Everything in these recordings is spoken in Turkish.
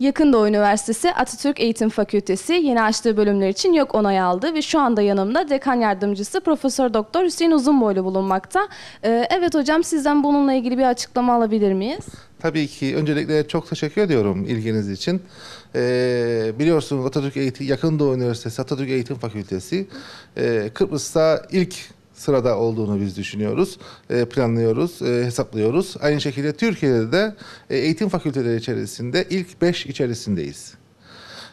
Yakındoğu Üniversitesi Atatürk Eğitim Fakültesi yeni açtığı bölümler için yok onay aldı ve şu anda yanımda dekan yardımcısı Profesör Doktor Hüseyin Uzunboylu bulunmakta. Ee, evet hocam sizden bununla ilgili bir açıklama alabilir miyiz? Tabii ki öncelikle çok teşekkür ediyorum ilginiz için. Ee, biliyorsunuz Atatürk Eğitim, Yakın Doğu Üniversitesi Atatürk Eğitim Fakültesi e, Kıbrıs'ta ilk sırada olduğunu biz düşünüyoruz, e, planlıyoruz, e, hesaplıyoruz. Aynı şekilde Türkiye'de de e, eğitim fakülteleri içerisinde ilk beş içerisindeyiz.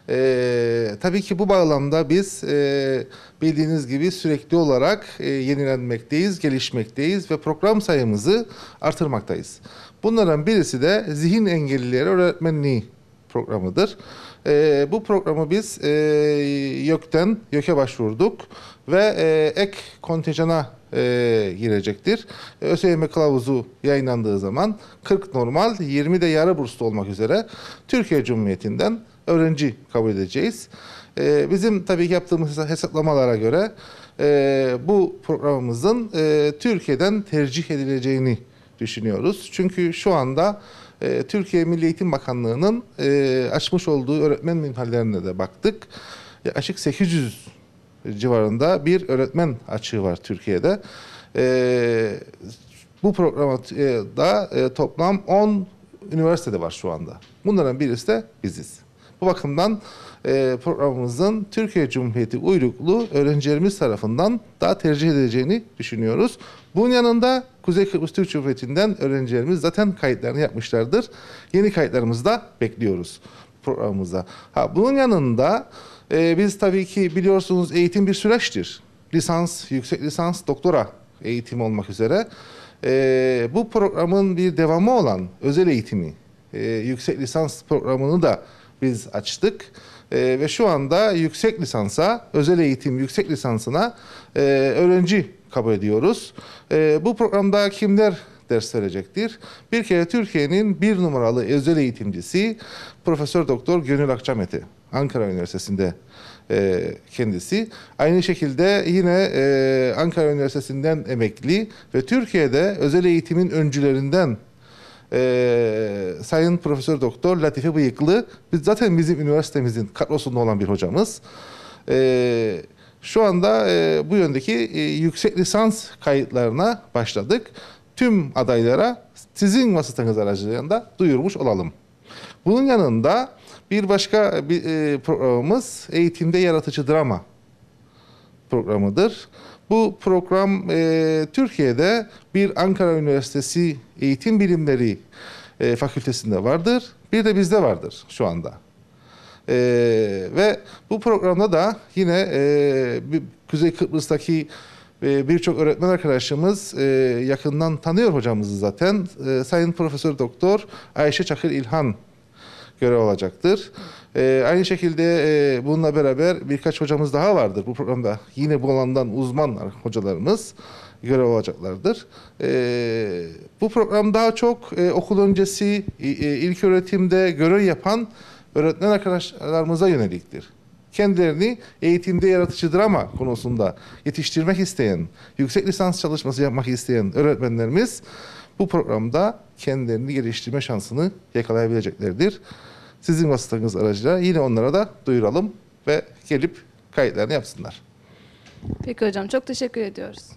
E, tabii ki bu bağlamda biz e, bildiğiniz gibi sürekli olarak e, yenilenmekteyiz, gelişmekteyiz ve program sayımızı artırmaktayız. Bunların birisi de zihin engellileri öğretmenliği programıdır. E, bu programı biz e, YÖK'ten, YÖK'e başvurduk ve e, ek kontenjana e, girecektir. ÖSYM kılavuzu yayınlandığı zaman 40 normal, 20 de yarı burslu olmak üzere Türkiye Cumhuriyeti'nden öğrenci kabul edeceğiz. E, bizim tabii yaptığımız hesaplamalara göre e, bu programımızın e, Türkiye'den tercih edileceğini düşünüyoruz. Çünkü şu anda ee, Türkiye Milli Eğitim Bakanlığı'nın e, açmış olduğu öğretmen minhallerine de baktık. Açık 800 civarında bir öğretmen açığı var Türkiye'de. Ee, bu programda e, e, toplam 10 üniversitede var şu anda. Bunların birisi de biziz. Bu bakımdan e, programımızın Türkiye Cumhuriyeti uyruklu öğrencilerimiz tarafından daha tercih edeceğini düşünüyoruz. Bunun yanında Kuzey Kıbrıs Türk Cumhuriyeti'nden öğrencilerimiz zaten kayıtlarını yapmışlardır. Yeni kayıtlarımızı da bekliyoruz programımıza. Ha, bunun yanında e, biz tabii ki biliyorsunuz eğitim bir süreçtir. Lisans, yüksek lisans, doktora eğitim olmak üzere. E, bu programın bir devamı olan özel eğitimi, e, yüksek lisans programını da biz açtık. E, ve şu anda yüksek lisansa, özel eğitim yüksek lisansına e, öğrenci kabul ediyoruz. E, bu programda kimler ders verecektir? Bir kere Türkiye'nin bir numaralı özel eğitimcisi Profesör Doktor Gönül Akçameti. Ankara Üniversitesi'nde e, kendisi. Aynı şekilde yine e, Ankara Üniversitesi'nden emekli ve Türkiye'de özel eğitimin öncülerinden e, Sayın Profesör Doktor Latife Bıyıklı biz zaten bizim üniversitemizin kadrosunda olan bir hocamız. E, şu anda e, bu yöndeki e, yüksek lisans kayıtlarına başladık. Tüm adaylara sizin vasıtanız aracılığıyla duyurmuş olalım. Bunun yanında bir başka e, bir e, programımız eğitimde yaratıcı drama programıdır. Bu program e, Türkiye'de bir Ankara Üniversitesi Eğitim Bilimleri e, Fakültesinde vardır. Bir de bizde vardır şu anda. E, ve bu programda da yine e, Kuzey Kıbrıs'taki e, birçok öğretmen arkadaşımız e, yakından tanıyor hocamızı zaten. E, Sayın Profesör Doktor Ayşe Çakır İlhan görev alacaktır. Ee, aynı şekilde e, bununla beraber birkaç hocamız daha vardır bu programda. Yine bu alandan uzmanlar hocalarımız görev olacaklardır. E, ee, bu program daha çok e, okul öncesi e, ilk öğretimde görev yapan öğretmen arkadaşlarımıza yöneliktir kendilerini eğitimde yaratıcı drama konusunda yetiştirmek isteyen, yüksek lisans çalışması yapmak isteyen öğretmenlerimiz bu programda kendilerini geliştirme şansını yakalayabileceklerdir. Sizin vasıtanız aracılığıyla yine onlara da duyuralım ve gelip kayıtlarını yapsınlar. Peki hocam çok teşekkür ediyoruz.